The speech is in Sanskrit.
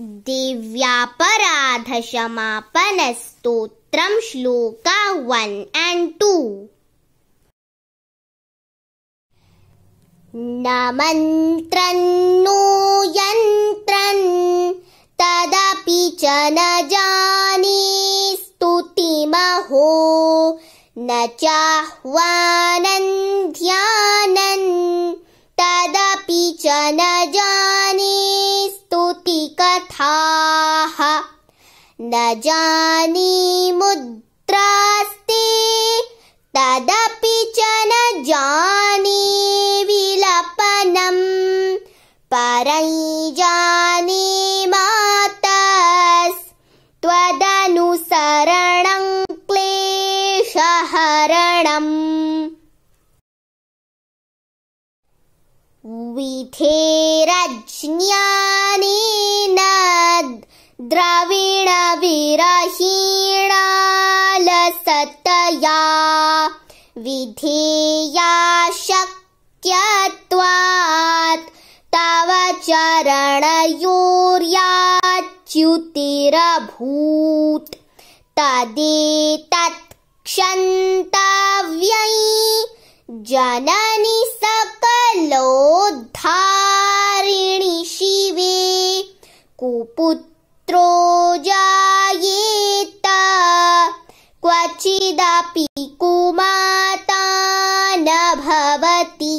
देव्यापराधशमापनस्तोत्रं श्लोका वन् एण्ड् टु न मन्त्रन्नो यन्त्रन् तदपि च न जाने स्तुतिमहो न ध्यानन् तदपि च न जान न जानी मुद्रास्ति तदपि च न जानी विलपनम् परं जानी मात त्वदनुसरणं क्लेश हरणम् द्रविणविरहिणालसतया विधेया शक्यत्वात् तव चरणयोर्याच्युतिरभूत् तदेतत् क्षन्तव्यै जन क्वचिदपि कुमाता न भवति